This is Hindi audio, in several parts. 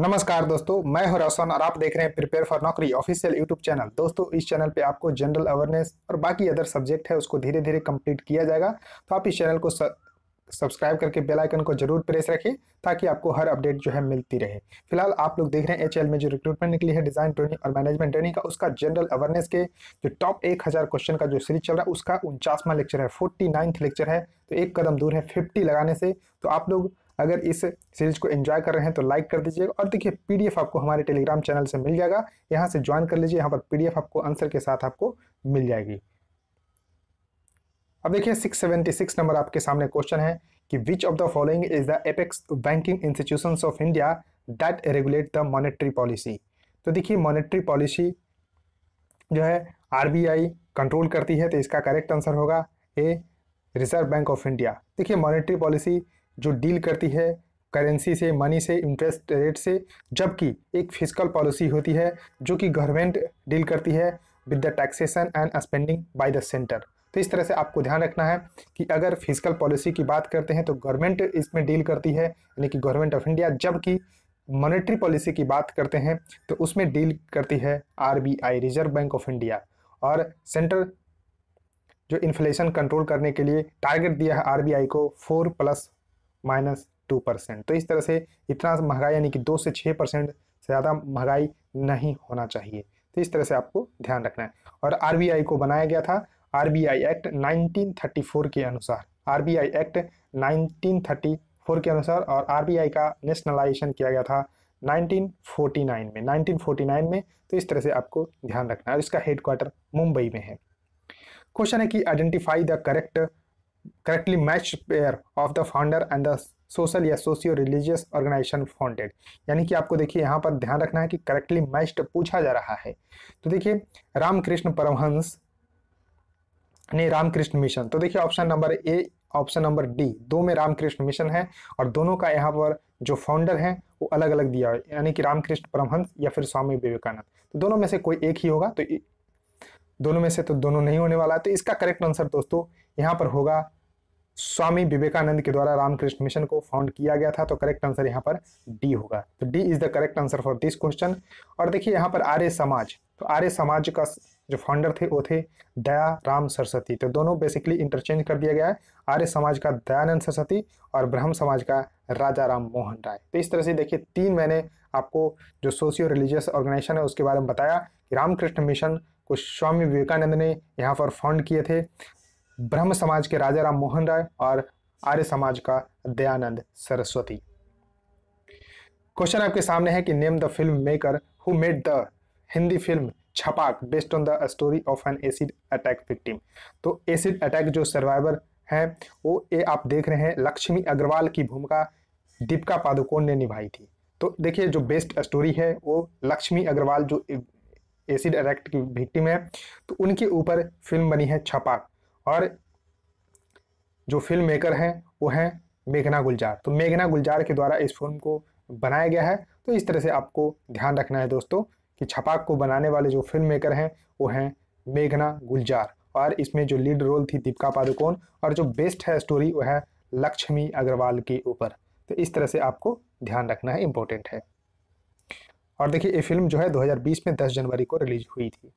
नमस्कार दोस्तों मैं हूं रोशन और आप देख रहे हैं prepare for Naukri official YouTube channel दोस्तों इस चैनल पे आपको जनरल अवेयरनेस और बाकी अदर सब्जेक्ट है उसको धीरे धीरे कंप्लीट किया जाएगा तो आप इस चैनल को सब्सक्राइब करके बेल आइकन को जरूर प्रेस रखें ताकि आपको हर अपडेट जो है मिलती रहे फिलहाल आप लोग देख रहे हैं एच में जो रिक्रूटमेंट निकली है डिजाइन ट्रेनिंग और मैनेजमेंट ट्रेनिंग का उसका जनरल अवेयरनेस के जो टॉप एक हज़ार क्वेश्चन का जो सीरीज चल रहा है उसका उनचासवां लेक्चर है फोर्टी लेक्चर है तो एक कदम दूर है फिफ्टी लगाने से तो आप लोग अगर इस सीरीज को एंजॉय कर रहे हैं तो लाइक कर दीजिएगा और देखिए पीडीएफ आपको हमारे टेलीग्राम चैनल से मिल जाएगा यहाँ से ज्वाइन कर लीजिए यहाँ पर पीडीएफ आपको आंसर के साथ आपको मिल जाएगी अब देखिए 676 नंबर आपके सामने क्वेश्चन है कि which of the following is the apex banking institution of India that regulate the monetary policy तो देखिए मॉनेटरी पॉलिसी जो है आर कंट्रोल करती है तो इसका करेक्ट आंसर होगा A Reserve Bank of India देखिए मॉनेटरी पॉलिसी जो डील करती है करेंसी से मनी से इंटरेस्ट रेट से जबकि एक फिजिकल पॉलिसी होती है जो कि गवर्नमेंट डील करती है with the taxation and spending by the centre तो इस तरह से आपको ध्यान रखना है कि अगर फिजिकल पॉलिसी की बात करते हैं तो गवर्नमेंट इसमें डील करती है यानी कि गवर्नमेंट ऑफ इंडिया जबकि मॉनेटरी पॉलिसी की बात करते हैं तो उसमें डील करती है RBI Reserve Bank of India और सेंटर जो इन्फ्लेशन कंट्रोल करने के लिए टारगेट दिया है आरबीआई को four plus minus two percent तो इस तरह से इतना महंगाई यानी कि दो से छः परसेंट से ज़्यादा महंगाई नहीं होना चाहिए तो इस तरह से आपको ध्यान रखना है और आर को बनाया गया था आर एक्ट नाइनटीन के अनुसार आर एक्ट नाइनटीन के अनुसार और आर का नेशनलाइजेशन किया गया था 1949 में 1949 में तो इस तरह से आपको ध्यान रखना है और इसका हेडक्वार्टर मुंबई में है क्वेश्चन है कि identify the correct correctly match pair of the founder and the social या सोशियो रिलीजियस ऑर्गेनाइजेशन फाउंडेड यानी कि आपको देखिए यहाँ पर ध्यान रखना है कि करेक्टली मैच्ड पूछा जा रहा है तो देखिए रामकृष्ण परमहंस ने रामकृष्ण मिशन तो देखिए option number A option number D दो में रामकृष्ण मिशन है और दोनों का यहाँ पर जो फाउंडर है वो अलग अलग दिया है यानी कि रामकृष्ण परमहंस या फिर स्वामी विवेकानंद तो दोनों में से कोई एक ही होगा तो दोनों में से तो दोनों नहीं होने वाला तो इसका करेक्ट आंसर दोस्तों यहाँ पर होगा स्वामी विवेकानंद के द्वारा रामकृष्ण मिशन को फाउंड किया गया था तो करेक्ट आंसर यहाँ पर डी होगा तो D is the correct answer for this question और देखिए यहाँ पर आर्य समाज तो आर्य समाज का जो फाउंडर थे वो थे दया राम सरस्वती तो दोनों बेसिकली इंटरचेंज कर दिया गया है आर्य समाज का दयानंद सरस्वती और ब्रह्म समाज का राजा राम मोहन राय तो इस तरह से देखिए तीन मैंने आपको जो सोशियो रिलीजियस ऑर्गेनाइजेशन है उसके बारे में बताया कि रामकृष्ण मिशन को स्वामी विवेकानंद ने यहाँ पर फाउंड किए थे ब्रह्म समाज के राजा राम मोहन राय और आर्य समाज का दयानंद सरस्वती क्वेश्चन आपके सामने है कि name the film maker who made the Hindi film Chhapaak based on the story of an acid attack victim तो एसिड अटैक जो सर्वाइवर है वो ये आप देख रहे हैं लक्ष्मी अग्रवाल की भूमिका दीपिका पादुकोण ने निभाई थी तो देखिए जो बेस्ट स्टोरी है वो लक्ष्मी अग्रवाल जो एसिड अटैक की विक्टिम है तो उनके ऊपर फिल्म बनी है छपाक और जो फिल्म मेकर हैं वो हैं मेघना गुलजार तो मेघना गुलजार के द्वारा इस फिल्म को बनाया गया है तो इस तरह से आपको ध्यान रखना है दोस्तों कि छपाक को बनाने वाले जो फिल्म मेकर हैं वो हैं मेघना गुलजार और इसमें जो लीड रोल थी दीपिका पादुकोण और जो बेस्ट है स्टोरी वो है लक्ष्मी अग्रवाल के ऊपर तो इस तरह से आपको ध्यान रखना है इम्पोर्टेंट है और देखिए ये फिल्म जो है 2020 में 10 जनवरी को रिलीज हुई थी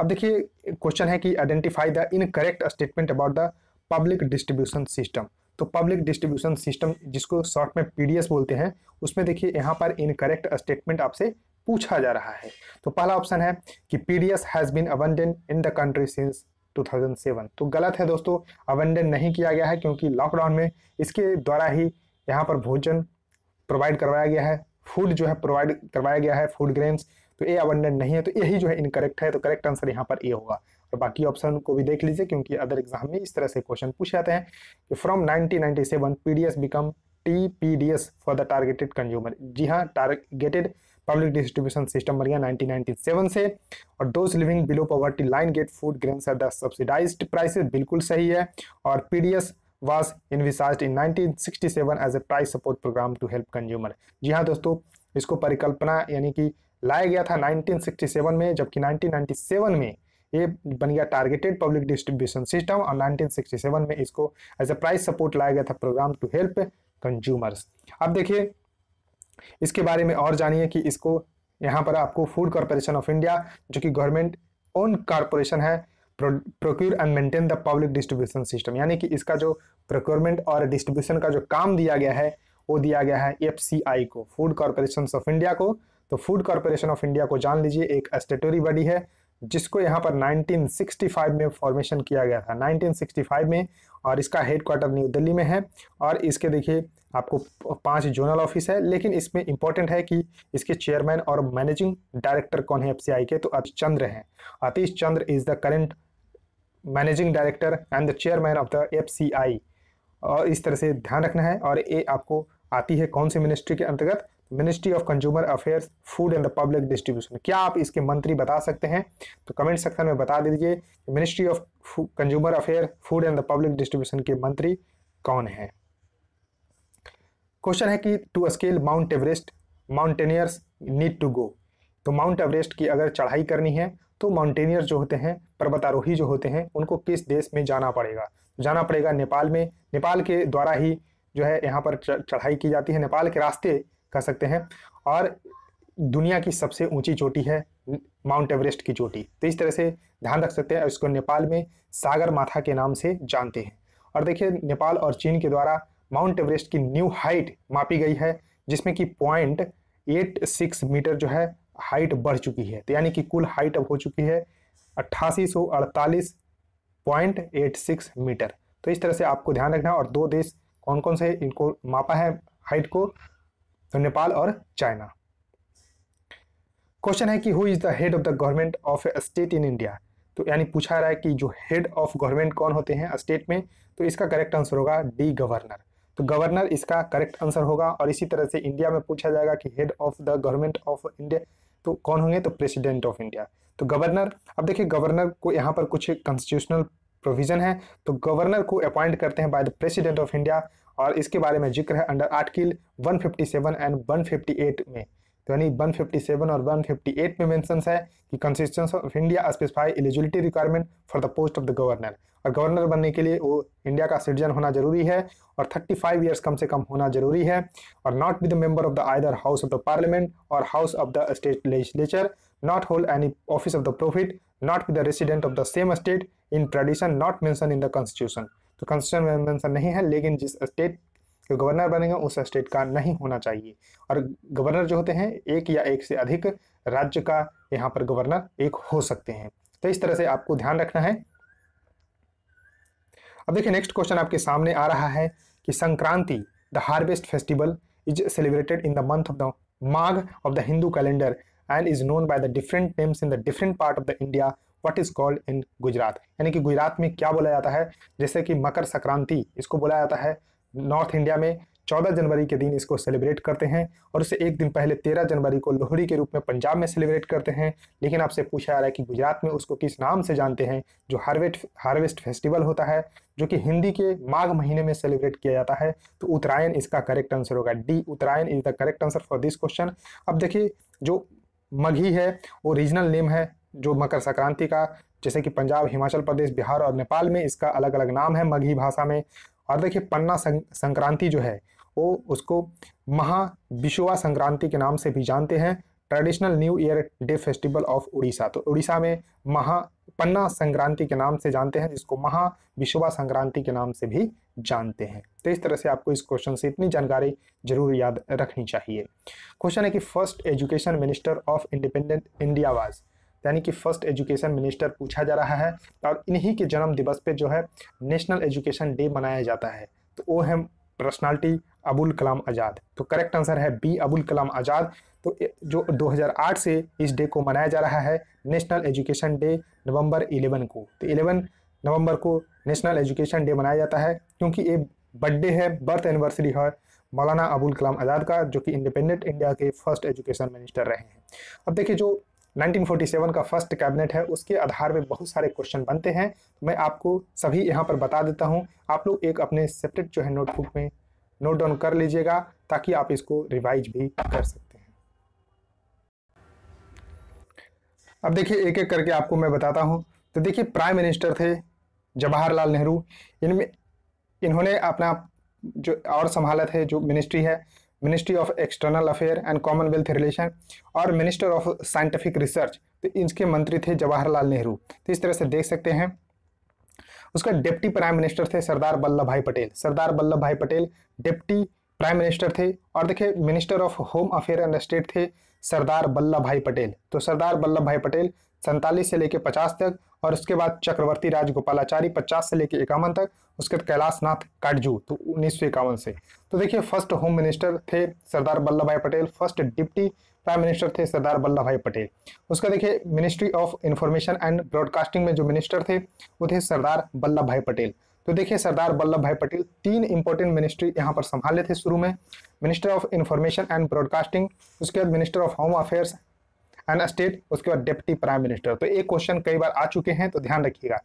अब देखिए क्वेश्चन है कि identify the incorrect statement about the public distribution system तो पब्लिक डिस्ट्रीब्यूशन सिस्टम जिसको शॉर्ट में पी बोलते हैं उसमें देखिए यहाँ पर इनकरेक्ट स्टेटमेंट आपसे पूछा जा रहा है तो पहला ऑप्शन है कि P D S has been abundant in the country since 2007 तो गलत है दोस्तों अबंडन नहीं किया गया है क्योंकि लॉकडाउन में इसके द्वारा ही यहाँ पर भोजन प्रोवाइड करवाया गया है फूड जो है प्रोवाइड करवाया गया है फूड ग्रेन्स तो ए अबंडेंट नहीं है तो यही जो है इनकरेक्ट है तो करेक्ट आंसर यहाँ पर ए होगा और बाकी ऑप्शन को भी देख लीजिए क्योंकि अदर एग्जाम में इस तरह से क्वेश्चन पूछ जाते हैं कि from 1997 PDS become TPDS for the targeted consumer जी हाँ टारगेटेड पब्लिक डिस्ट्रीब्यूशन सिस्टम बन गया 1997 से और those living below poverty line get food grain at the subsidised prices बिल्कुल सही है और PDS was envisaged in 1967 as a price support programme to help consumer जी हाँ दोस्तों इसको परिकल्पना यानी कि लाया गया था 1967 में जबकि 1997 में ये बन गया टारगेटेड पब्लिक डिस्ट्रीब्यूशन सिस्टम और 1967 में इसको एज ए प्राइस सपोर्ट लाया गया था प्रोग्राम टू हेल्प कंज्यूमर्स अब देखिए इसके बारे में और जानिए कि इसको यहाँ पर आपको फूड कॉरपोरेशन ऑफ इंडिया जो कि गवर्नमेंट ओन कॉरपोरेशन है procure and maintain the public distribution system यानी कि इसका जो प्रोक्योरमेंट और डिस्ट्रीब्यूशन का जो काम दिया गया है वो दिया गया है एफ को फूड कॉरपोरेशन ऑफ इंडिया को तो फूड कॉरपोरेशन ऑफ इंडिया को जान लीजिए एक स्टेटोरी बॉडी है जिसको यहाँ पर 1965 में फॉर्मेशन किया गया था 1965 में और इसका हेडक्वार्टर न्यू दिल्ली में है और इसके देखिए आपको पांच जोनल ऑफिस है लेकिन इसमें इंपॉर्टेंट है कि इसके चेयरमैन और मैनेजिंग डायरेक्टर कौन है एफ के तो अतीश चंद्र हैं Atish Chandra is the current managing director and the chairman of the F और इस तरह से ध्यान रखना है और ये आपको आती है कौन सी मिनिस्ट्री के अंतर्गत ministry of consumer affairs food and the public distribution क्या आप इसके मंत्री बता सकते हैं तो कमेंट सेक्शन में बता दीजिए ministry of consumer affair food and the public distribution के मंत्री कौन है क्वेश्चन है कि to scale Mount Everest mountaineers need to go तो माउंट एवरेस्ट की अगर चढ़ाई करनी है तो माउंटेनियर जो होते हैं पर्वतारोही जो होते हैं उनको किस देश में जाना पड़ेगा जाना पड़ेगा नेपाल में नेपाल के द्वारा ही जो है यहाँ पर चढ़ाई की जाती है नेपाल के रास्ते कह सकते हैं और दुनिया की सबसे ऊंची चोटी है माउंट एवरेस्ट की चोटी तो इस तरह से ध्यान रख सकते हैं इसको नेपाल में सागर माथा के नाम से जानते हैं और देखिए नेपाल और चीन के द्वारा माउंट एवरेस्ट की न्यू हाइट मापी गई है जिसमें कि पॉइंट एट सिक्स मीटर जो है हाइट बढ़ चुकी है तो यानी कि कुल हाइट अब हो चुकी है अट्ठासी मीटर तो इस तरह से आपको ध्यान रखना और दो देश कौन कौन से इनको मापा है हाइट को तो नेपाल और चाइना क्वेश्चन है कि who is the head of the government of a state in India तो यानी पूछा रहा है कि जो हेड ऑफ गवर्नमेंट कौन होते हैं स्टेट में तो इसका करेक्ट आंसर होगा डी गवर्नर तो गवर्नर इसका करेक्ट आंसर होगा और इसी तरह से इंडिया में पूछा जाएगा कि head of the government of India तो कौन होंगे तो प्रेसिडेंट ऑफ इंडिया तो गवर्नर अब देखिए गवर्नर को यहाँ पर कुछ कॉन्स्टिट्यूशनल प्रोविजन है तो गवर्नर को अपॉइंट करते हैं by the president of India और इसके बारे में जिक्र है अंडर आर्टिकल 157 एंड 158 में तो यानी 157 और 158 में मेंशंस है कि constitution of India specify eligibility requirement for the post of the governor और गवर्नर बनने के लिए वो इंडिया का सिटीजन होना जरूरी है और 35 फाइव ईयर्स कम से कम होना जरूरी है और not be the member of the either house of the parliament और house of the state legislature not hold any office of the profit not be the resident of the same state in tradition not mention in the constitution तो कॉन्स्टिट्यूशन में मैंशन नहीं है लेकिन जिस स्टेट जो गवर्नर बनेंगे उस स्टेट का नहीं होना चाहिए और गवर्नर जो होते हैं एक या एक से अधिक राज्य का यहाँ पर गवर्नर एक हो सकते हैं तो इस तरह से आपको ध्यान रखना है अब देखिए नेक्स्ट क्वेश्चन आपके सामने आ रहा है कि Sankranti the harvest festival is celebrated in the month of the Magh of the Hindu calendar and is known by the different names in the different part of the India what is called in Gujarat यानी कि गुजरात में क्या बोला जाता है जैसे कि मकर संक्रांति इसको बोला जाता है नॉर्थ इंडिया में 14 जनवरी के दिन इसको सेलिब्रेट करते हैं और उससे एक दिन पहले 13 जनवरी को लोहड़ी के रूप में पंजाब में सेलिब्रेट करते हैं लेकिन आपसे पूछा जा रहा है कि गुजरात में उसको किस नाम से जानते हैं जो हार्वेस्ट हार्वेस्ट फेस्टिवल होता है जो कि हिंदी के माघ महीने में सेलिब्रेट किया जाता है तो उत्तरायण इसका करेक्ट आंसर होगा D Uttarayan is the correct answer for this question अब देखिए जो मघी है वो रीजनल नेम है जो मकर संक्रांति का जैसे कि पंजाब हिमाचल प्रदेश बिहार और नेपाल में इसका अलग अलग नाम है मघी भाषा में और देखिए पन्ना संक्रांति जो है वो उसको महा विशुवा संक्रांति के नाम से भी जानते हैं traditional new year day festival of Orissa तो उड़ीसा में महा पन्ना संक्रांति के नाम से जानते हैं जिसको महा विशुवा संक्रांति के नाम से भी जानते हैं तो इस तरह से आपको इस क्वेश्चन से इतनी जानकारी जरूर याद रखनी चाहिए क्वेश्चन है कि first education minister of independent India was यानी कि फर्स्ट एजुकेशन मिनिस्टर पूछा जा रहा है और इन्हीं के जन्म दिवस पे जो है नेशनल एजुकेशन डे मनाया जाता है तो वो है पर्सनालिटी अबुल कलाम आज़ाद तो करेक्ट आंसर है बी अबुल कलाम आज़ाद तो जो 2008 से इस डे को मनाया जा रहा है नेशनल एजुकेशन डे नवंबर 11 को तो 11 नवंबर को नेशनल एजुकेशन डे मनाया जाता है क्योंकि ये बर्थडे है बर्थ एनिवर्सरी है मौलाना अबुल कलाम आज़ाद का जो कि इंडिपेंडेंट इंडिया के फर्स्ट एजुकेशन मिनिस्टर रहे हैं अब देखिए जो 1947 का फर्स्ट कैबिनेट है उसके आधार में बहुत सारे क्वेश्चन बनते हैं तो मैं आपको सभी यहाँ पर बता देता हूँ आप लोग एक अपने सेपरेट जो है नोटबुक में नोट डाउन कर लीजिएगा ताकि आप इसको रिवाइज भी कर सकते हैं अब देखिए एक एक करके आपको मैं बताता हूँ तो देखिए प्राइम मिनिस्टर थे जवाहरलाल नेहरू इनमें इन्होंने अपना जो और संभाला थे जो मिनिस्ट्री है ministry of external affair and commonwealth relation और मिनिस्टर ऑफ साइंटिफिक रिसर्च तो इनके मंत्री थे जवाहरलाल नेहरू तो इस तरह से देख सकते हैं उसका डिप्टी प्राइम मिनिस्टर थे सरदार वल्लभ भाई पटेल सरदार Vallabhbhai Patel deputy prime minister थे और देखिए minister of home affair and state थे सरदार वल्लभ भाई पटेल तो सरदार वल्लभ भाई पटेल सैंतालीस से लेकर पचास तक और उसके बाद चक्रवर्ती राजगोपालाचारी पचास से लेकर इक्यावन तक उसके बाद कैलाश नाथ काटजू तो उन्नीस से तो देखिए फर्स्ट होम मिनिस्टर थे Sardar Vallabhbhai Patel first deputy prime minister थे सरदार वल्लभ भाई पटेल उसका देखिए ministry of information and broadcasting में जो मिनिस्टर थे वो थे सरदार वल्लभ भाई पटेल तो देखिए सरदार वल्लभ भाई पटेल तीन इंपॉर्टेंट मिनिस्ट्री यहाँ पर संभाले थे शुरू में minister of information and broadcasting उसके बाद minister of home affairs and state उसके बाद डिप्टी प्राइम मिनिस्टर तो एक क्वेश्चन कई बार आ चुके हैं तो ध्यान रखिएगा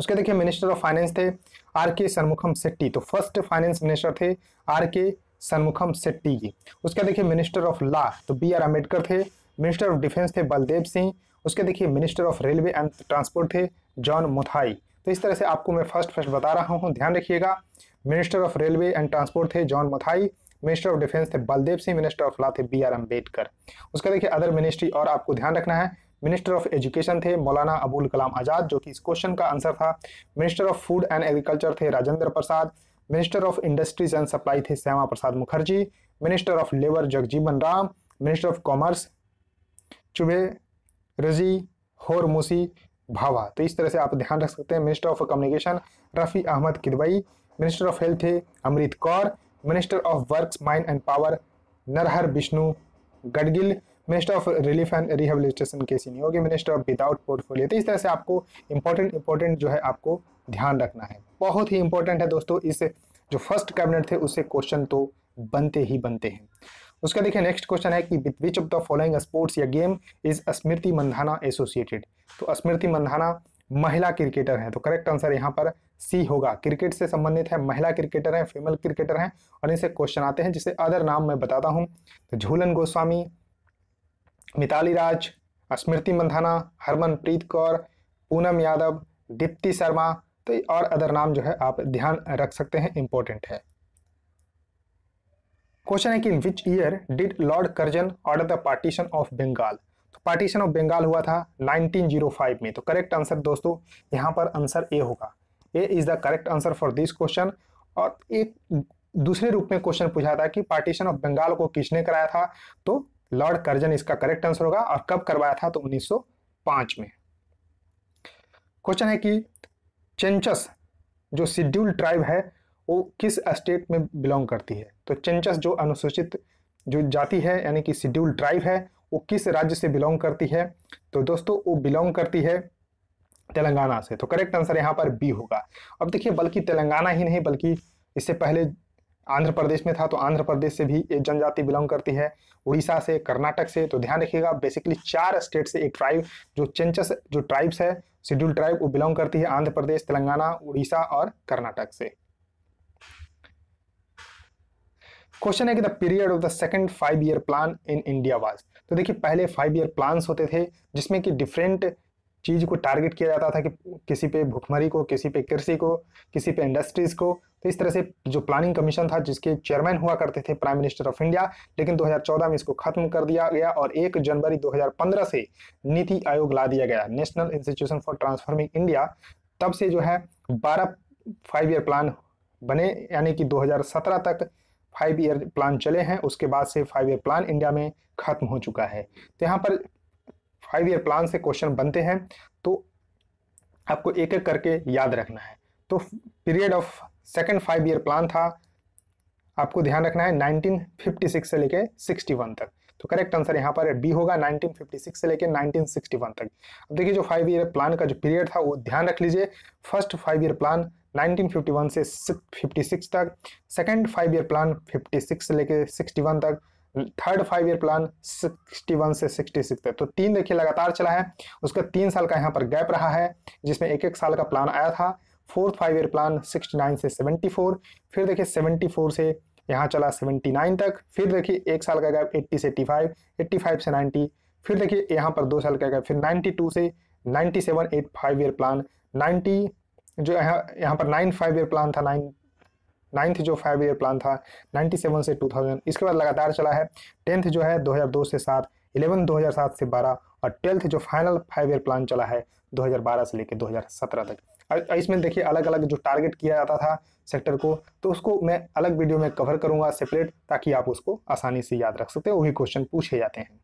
उसके देखिए मिनिस्टर ऑफ फाइनेंस थे आर के सनमुखम सेट्टी तो फर्स्ट फाइनेंस मिनिस्टर थे आर के सनमुखम सेट्टी जी उसके देखिए मिनिस्टर ऑफ लॉ तो बी आर अम्बेडकर थे मिनिस्टर ऑफ डिफेंस थे बलदेव सिंह उसके देखिए minister of railway and transport थे जॉन मुथाई तो इस तरह से आपको मैं फर्स्ट फर्स्ट बता रहा हूँ ध्यान रखिएगा minister of railway and transport थे John Matthai minister of defence थे Baldev Singh minister of law थे बी आर अम्बेडकर उसका देखिए अदर मिनिस्ट्री और आपको ध्यान रखना है मिनिस्टर ऑफ एजुकेशन थे मौलाना अबुल कलाम आज़ाद जो कि इस क्वेश्चन का आंसर था minister of food and agriculture थे Rajendra Prasad minister of industries and supply थे Shyama Prasad Mukherjee minister of labour Jagjivan Ram minister of commerce Cooverji Hormusji भावा तो इस तरह से आप ध्यान रख सकते हैं minister of communication Rafi Ahmed Kidwai minister of health थे Amrit Kaur minister of works mines and power Narhar Vishnu Gadgil minister of relief and rehabilitation के सीनियर होगी मिनिस्टर ऑफ विदाउट पोर्टफोलियो तो इस तरह से आपको इंपॉर्टेंट इंपॉर्टेंट जो है आपको ध्यान रखना है बहुत ही इंपॉर्टेंट है दोस्तों इस जो फर्स्ट कैबिनेट थे उससे क्वेश्चन तो बनते ही बनते हैं उसका देखिए नेक्स्ट क्वेश्चन है कि with which of the following sports या game is Smriti Mandhana associated तो स्मृति मंधाना महिला क्रिकेटर है तो करेक्ट आंसर यहाँ पर सी होगा क्रिकेट से संबंधित है महिला क्रिकेटर हैं फीमेल क्रिकेटर हैं और इनसे क्वेश्चन आते हैं जिसे अदर नाम मैं बताता हूँ तो झूलन गोस्वामी मिताली राज स्मृति मंधाना हरमनप्रीत कौर पूनम यादव दीप्ति शर्मा तो और अदर नाम जो है आप ध्यान रख सकते हैं इंपॉर्टेंट है क्वेश्चन है कि in which year did Lord Curzon order the partition of Bengal तो पार्टीशन ऑफ बंगाल हुआ था 1905 में तो करेक्ट आंसर दोस्तों यहाँ पर आंसर ए होगा A is the correct answer for this question और एक दूसरे रूप में क्वेश्चन पूछा था कि पार्टीशन ऑफ बंगाल को किसने कराया था तो लॉर्ड कर्जन इसका करेक्ट आंसर होगा और कब करवाया था तो 1905 में क्वेश्चन है कि चेंचस जो शेड्यूल ट्राइब है वो किस स्टेट में बिलोंग करती है तो चेंचस जो अनुसूचित जो जाति है यानी कि शेड्यूल ट्राइब है वो किस राज्य से बिलोंग करती है तो दोस्तों वो बिलोंग करती है तेलंगाना से तो करेक्ट आंसर यहाँ पर बी होगा अब देखिए बल्कि तेलंगाना ही नहीं बल्कि इससे पहले आंध्र प्रदेश में था तो आंध्र प्रदेश से भी एक जनजाति बिलोंग करती है उड़ीसा से कर्नाटक से तो ध्यान रखिएगा बेसिकली चार स्टेट से एक ट्राइब जो चेंचस जो ट्राइब्स है शेड्यूल ट्राइब वो बिलोंग करती है आंध्र प्रदेश तेलंगाना उड़ीसा और कर्नाटक से क्वेश्चन है कि the period of the second five year plan in India was तो देखिए पहले फाइव ईयर प्लान्स होते थे जिसमें कि डिफरेंट चीज़ को टारगेट किया जाता था कि किसी पे भुखमरी को किसी पे कृषि को किसी पे इंडस्ट्रीज़ को तो इस तरह से जो प्लानिंग कमीशन था जिसके चेयरमैन हुआ करते थे प्राइम मिनिस्टर ऑफ इंडिया लेकिन 2014 में इसको खत्म कर दिया गया और 1 जनवरी 2015 से नीति आयोग ला दिया गया National Institution for Transforming India तब से जो है बारह फाइव ईयर प्लान बने यानी कि दो तक फाइव ईयर प्लान चले हैं उसके बाद से फाइव ईयर प्लान इंडिया में खत्म हो चुका है तो यहाँ पर फाइव ईयर प्लान से क्वेश्चन बनते हैं तो आपको एक एक करके याद रखना है तो period of second five year plan था आपको ध्यान रखना है 1956 से लेके 61 तक तो करेक्ट आंसर यहाँ पर बी होगा 1956 से लेके 1961 तक अब देखिए जो फाइव ईयर प्लान का जो पीरियड था वो ध्यान रख लीजिए फर्स्ट फाइव ईयर प्लान 1951 से 56 तक सेकंड फाइव ईयर प्लान 56 से लेके 61 तक थर्ड फाइव ईयर प्लान 61 से 66 तक तो तीन देखिए लगातार चला है उसका तीन साल का यहाँ पर गैप रहा है जिसमें एक एक साल का प्लान आया था फोर्थ फाइव ईयर प्लान 69 से 74 फिर देखिए 74 से यहाँ चला 79 तक फिर देखिए एक साल का गैप 80 से 85 85 से 90 फिर देखिए यहाँ पर दो साल का गैप फिर 92 से 97 एट फाइव ईयर प्लान 90 जो यहाँ यहाँ पर नाइन फाइव ईयर प्लान था नाइन नाइन्थ जो फाइव ईयर प्लान था 97 से 2000 इसके बाद लगातार चला है टेंथ जो है 2002 से सात इलेवन 2007 से 12 और ट्वेल्थ जो फाइनल फाइव ईयर प्लान चला है 2012 से लेकर 2017 तक इसमें देखिए अलग अलग जो टारगेट किया जाता था सेक्टर को तो उसको मैं अलग वीडियो में कवर करूँगा सेपरेट ताकि आप उसको आसानी से याद रख सकते हो वही क्वेश्चन पूछे जाते हैं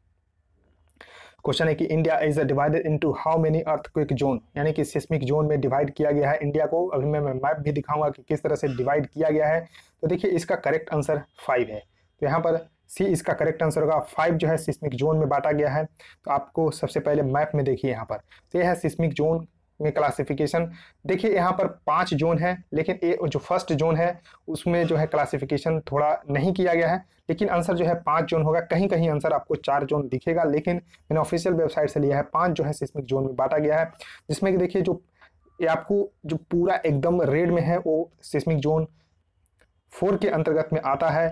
क्वेश्चन है कि India is divided into how many earthquake zone यानी कि सिस्मिक जोन में डिवाइड किया गया है इंडिया को अभी मैं मैप भी दिखाऊंगा कि किस तरह से डिवाइड किया गया है तो देखिए इसका करेक्ट आंसर फाइव है तो यहाँ पर सी इसका करेक्ट आंसर होगा फाइव जो है सिस्मिक जोन में बांटा गया है तो आपको सबसे पहले मैप में देखिए यहाँ पर तो यह है सिस्मिक जोन में क्लासिफिकेशन देखिए यहाँ पर पांच जोन है लेकिन ए जो फर्स्ट जोन है उसमें जो है क्लासिफिकेशन थोड़ा नहीं किया गया है लेकिन आंसर जो है पांच जोन होगा कहीं कहीं आंसर आपको चार जोन दिखेगा लेकिन मैंने ऑफिशियल वेबसाइट से लिया है पांच जो है सिस्मिक जोन में बांटा गया है जिसमें कि देखिए जो आपको जो पूरा एकदम रेड में है वो सिस्मिक जोन फोर के अंतर्गत में आता है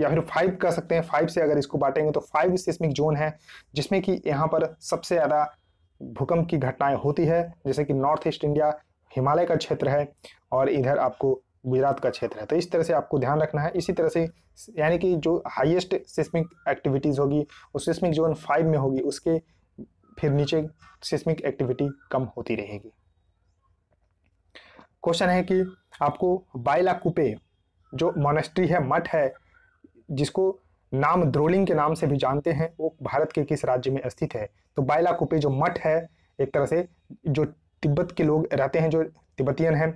या फिर फाइव कह सकते हैं फाइव से अगर इसको बांटेंगे तो फाइव सिस्मिक जोन है जिसमें कि यहाँ पर सबसे ज़्यादा भूकंप की घटनाएं होती है जैसे कि नॉर्थ ईस्ट इंडिया हिमालय का क्षेत्र है और इधर आपको गुजरात का क्षेत्र है तो इस तरह से आपको ध्यान रखना है इसी तरह से यानी कि जो हाईएस्ट सिस्मिक एक्टिविटीज़ होगी वो सिस्मिक जोन फाइव में होगी उसके फिर नीचे सिस्मिक एक्टिविटी कम होती रहेगी क्वेश्चन है कि आपको बाइला कुपे जो मोनेस्ट्री है मठ है जिसको नाम द्रोलिंग के नाम से भी जानते हैं वो भारत के किस राज्य में स्थित है तो बायला कुपे जो मठ है एक तरह से जो तिब्बत के लोग रहते हैं जो तिब्बतियन हैं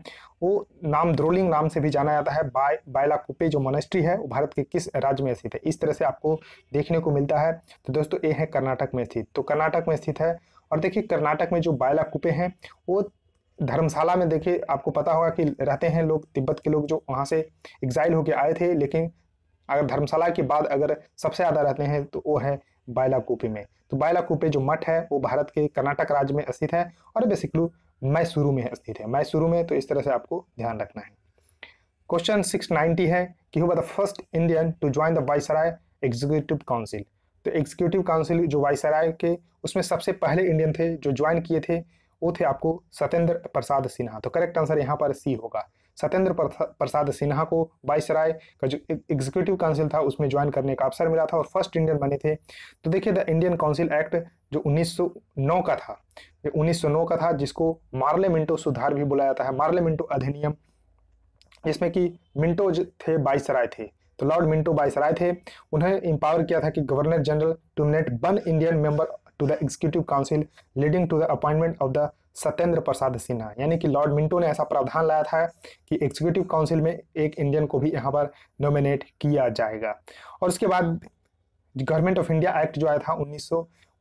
वो नाम द्रोलिंग नाम से भी जाना जाता है बाय बायला कुपे जो मोनेस्ट्री है वो भारत के किस राज्य में स्थित है इस तरह से आपको देखने को मिलता है तो दोस्तों ये है कर्नाटक में स्थित तो कर्नाटक में स्थित है और देखिए कर्नाटक में जो बायला कुपे हैं वो धर्मशाला में देखिए आपको पता होगा कि रहते हैं लोग तिब्बत के लोग जो वहाँ से एग्जाइल होके आए थे लेकिन अगर धर्मशाला के बाद अगर सबसे ज़्यादा रहते हैं तो वो है बायलाकूपे में तो बायलाकूपे जो मठ है वो भारत के कर्नाटक राज्य में स्थित है और बेसिकली मैसूरू में स्थित है मैसूरू में तो इस तरह से आपको ध्यान रखना है क्वेश्चन सिक्स नाइनटी है कि हुआ the first Indian to join the viceroy executive council तो एग्जीक्यूटिव काउंसिल जो वाइसराय के उसमें सबसे पहले इंडियन थे जो ज्वाइन किए थे वो थे आपको सत्येंद्र प्रसाद सिन्हा तो करेक्ट आंसर यहाँ पर सी होगा सत्येंद्र प्रसाद सिन्हा को वाइसराय का जो एग्जीक्यूटिव काउंसिल था उसमें ज्वाइन करने का अवसर मिला था और फर्स्ट इंडियन बने थे तो देखिए द इंडियन काउंसिल एक्ट जो 1909 का था ये 1909 का था जिसको मार्ले मिंटो सुधार भी बुलाया जाता है मार्ले मिंटो अधिनियम जिसमें कि मिंटो थे बाइसराय थे तो लॉर्ड मिंटो बाइसराय थे उन्हें इम्पावर किया था कि governor general to net one Indian member to the executive council leading to the appointment of the Satyendra Prasad Sinha यानी कि लॉर्ड मिंटो ने ऐसा प्रावधान लाया था कि एग्जीक्यूटिव काउंसिल में एक इंडियन को भी यहाँ पर नॉमिनेट किया जाएगा और उसके बाद गवर्नमेंट ऑफ इंडिया एक्ट जो आया था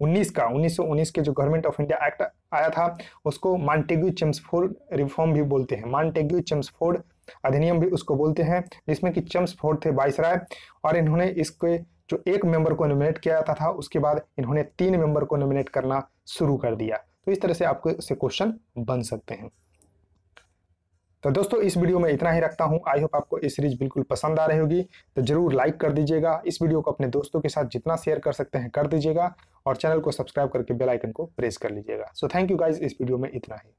1919 का 1919 के जो गवर्नमेंट ऑफ इंडिया एक्ट आया था उसको मॉन्टेग्यू चम्सफोर्ड रिफॉर्म भी बोलते हैं मॉन्टेग्यू चम्सफोर्ड अधिनियम भी उसको बोलते हैं जिसमें कि चम्सफोर्ड थे राय और इन्होंने इसके जो एक मेंबर को नॉमिनेट किया जाता था उसके बाद इन्होंने तीन मेंबर को नॉमिनेट करना शुरू कर दिया तो इस तरह से आपके से क्वेश्चन बन सकते हैं तो दोस्तों इस वीडियो में इतना ही रखता हूं आई होप आपको ये सीरीज बिल्कुल पसंद आ रही होगी तो जरूर लाइक कर दीजिएगा इस वीडियो को अपने दोस्तों के साथ जितना शेयर कर सकते हैं कर दीजिएगा और चैनल को सब्सक्राइब करके बेल आइकन को प्रेस कर लीजिएगा सो थैंक यू गाइज इस वीडियो में इतना ही